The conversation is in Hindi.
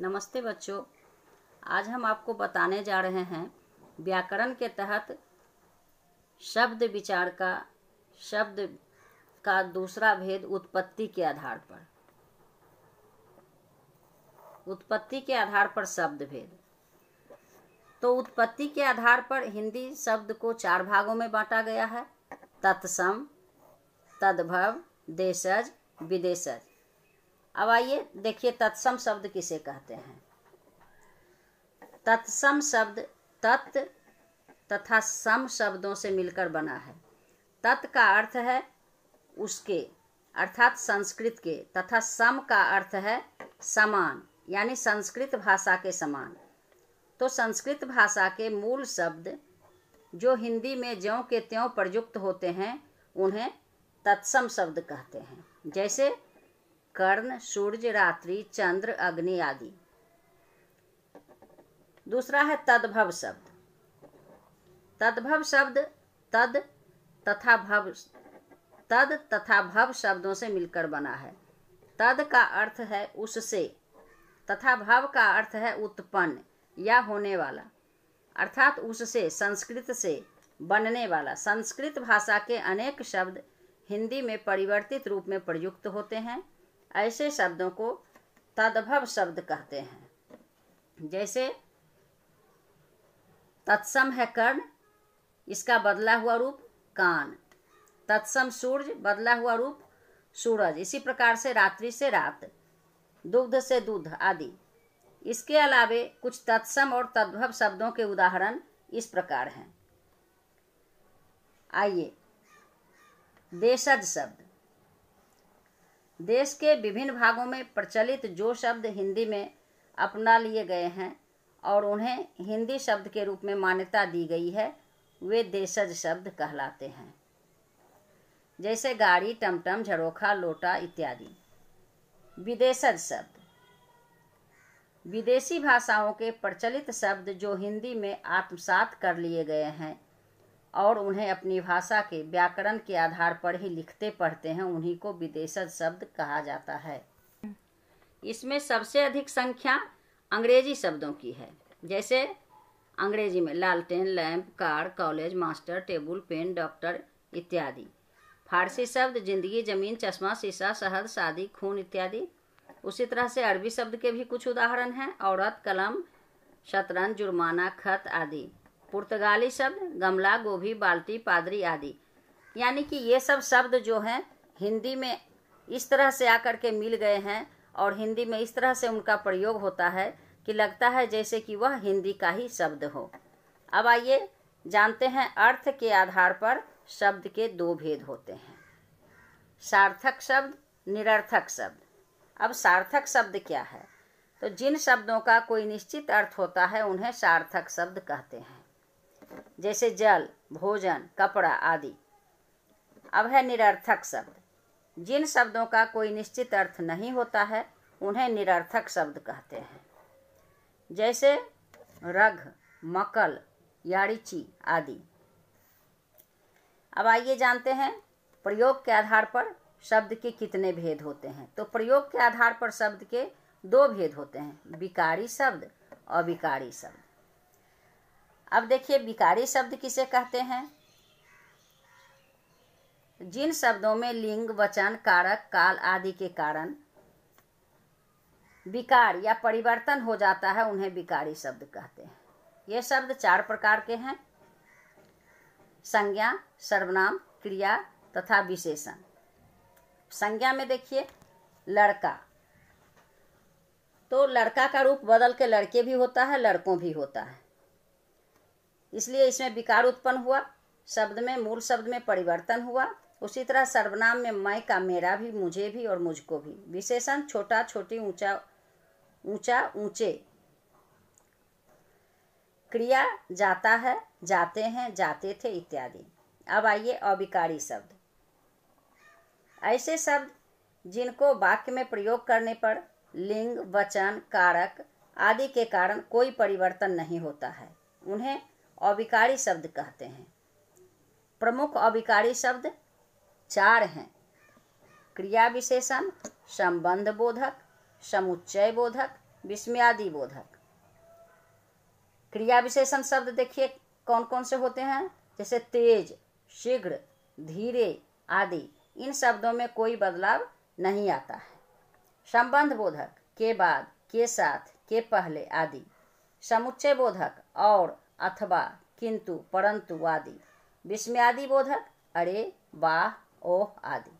नमस्ते बच्चों आज हम आपको बताने जा रहे हैं व्याकरण के तहत शब्द विचार का शब्द का दूसरा भेद उत्पत्ति के आधार पर उत्पत्ति के आधार पर शब्द भेद तो उत्पत्ति के आधार पर हिंदी शब्द को चार भागों में बांटा गया है तत्सम तद्भव देशज विदेशज अब आइए देखिए तत्सम शब्द किसे कहते हैं तत्सम शब्द तत् तथा सम शब्दों से मिलकर बना है तत् का अर्थ है उसके अर्थात संस्कृत के तथा सम का अर्थ है समान यानी संस्कृत भाषा के समान तो संस्कृत भाषा के मूल शब्द जो हिंदी में ज्यों के त्यों प्रयुक्त होते हैं उन्हें तत्सम शब्द कहते हैं जैसे कर्ण सूर्य रात्रि चंद्र अग्नि आदि दूसरा है तद्भव शब्द तद्भव शब्द तद तथा भव तद तथा भव शब्दों से मिलकर बना है तद का अर्थ है उससे तथा भव का अर्थ है उत्पन्न या होने वाला अर्थात उससे संस्कृत से बनने वाला संस्कृत भाषा के अनेक शब्द हिंदी में परिवर्तित रूप में प्रयुक्त होते हैं ऐसे शब्दों को तद्भव शब्द कहते हैं जैसे तत्सम है कर्ण इसका बदला हुआ रूप कान तत्सम सूर्य बदला हुआ रूप सूरज इसी प्रकार से रात्रि से रात दुग्ध से दूध आदि इसके अलावे कुछ तत्सम और तद्भव शब्दों के उदाहरण इस प्रकार हैं आइए देशज शब्द देश के विभिन्न भागों में प्रचलित जो शब्द हिंदी में अपना लिए गए हैं और उन्हें हिंदी शब्द के रूप में मान्यता दी गई है वे देशज शब्द कहलाते हैं जैसे गाड़ी टमटम झरोखा लोटा इत्यादि विदेशज शब्द विदेशी भाषाओं के प्रचलित शब्द जो हिंदी में आत्मसात कर लिए गए हैं और उन्हें अपनी भाषा के व्याकरण के आधार पर ही लिखते पढ़ते हैं उन्हीं को विदेशज शब्द कहा जाता है इसमें सबसे अधिक संख्या अंग्रेजी शब्दों की है जैसे अंग्रेजी में लालटेन lamp car college master table pen doctor इत्यादि फारसी शब्द जिंदगी जमीन चश्मा शीशा शहद शादी खून इत्यादि उसी तरह से अरबी शब्द के भी कुछ उदाहरण हैं औरत कलम शतरंज जुर्माना खत आदि पुर्तगाली शब्द गमला गोभी बाल्टी पादरी आदि यानी कि ये सब शब्द जो हैं हिंदी में इस तरह से आकर के मिल गए हैं और हिंदी में इस तरह से उनका प्रयोग होता है कि लगता है जैसे कि वह हिंदी का ही शब्द हो अब आइए जानते हैं अर्थ के आधार पर शब्द के दो भेद होते हैं सार्थक शब्द निरर्थक शब्द अब सार्थक शब्द क्या है तो जिन शब्दों का कोई निश्चित अर्थ होता है उन्हें सार्थक शब्द कहते हैं जैसे जल भोजन कपड़ा आदि अब है निरर्थक शब्द जिन शब्दों का कोई निश्चित अर्थ नहीं होता है उन्हें निरर्थक शब्द कहते हैं जैसे रघ मकल याड़ीची आदि अब आइए जानते हैं प्रयोग के आधार पर शब्द के कितने भेद होते हैं तो प्रयोग के आधार पर शब्द के दो भेद होते हैं विकारी शब्द अविकारी शब्द अब देखिए विकारी शब्द किसे कहते हैं जिन शब्दों में लिंग वचन कारक काल आदि के कारण विकार या परिवर्तन हो जाता है उन्हें विकारी शब्द कहते हैं ये शब्द चार प्रकार के हैं संज्ञा सर्वनाम क्रिया तथा विशेषण संज्ञा में देखिए लड़का तो लड़का का रूप बदल के लड़के भी होता है लड़कों भी होता है इसलिए इसमें विकार उत्पन्न हुआ शब्द में मूल शब्द में परिवर्तन हुआ उसी तरह सर्वनाम में मैं का मेरा भी मुझे भी और मुझको भी विशेषण छोटा छोटी ऊंचा ऊंचा ऊंचे क्रिया जाता है जाते हैं जाते थे इत्यादि अब आइए अविकारी शब्द ऐसे शब्द जिनको वाक्य में प्रयोग करने पर लिंग वचन कारक आदि के कारण कोई परिवर्तन नहीं होता है उन्हें अविकारी शब्द कहते हैं प्रमुख अविकारी शब्द चार हैं क्रिया विशेषण संबंध बोधक समुच्चय बोधक विस्म्यादि बोधक क्रिया विशेषण शब्द देखिए कौन कौन से होते हैं जैसे तेज शीघ्र धीरे आदि इन शब्दों में कोई बदलाव नहीं आता है संबंध बोधक के बाद के साथ के पहले आदि समुच्चय बोधक और अथवा किंतु परंतु आदि विस्म्यादि बोधक अरे वाह ओह आदि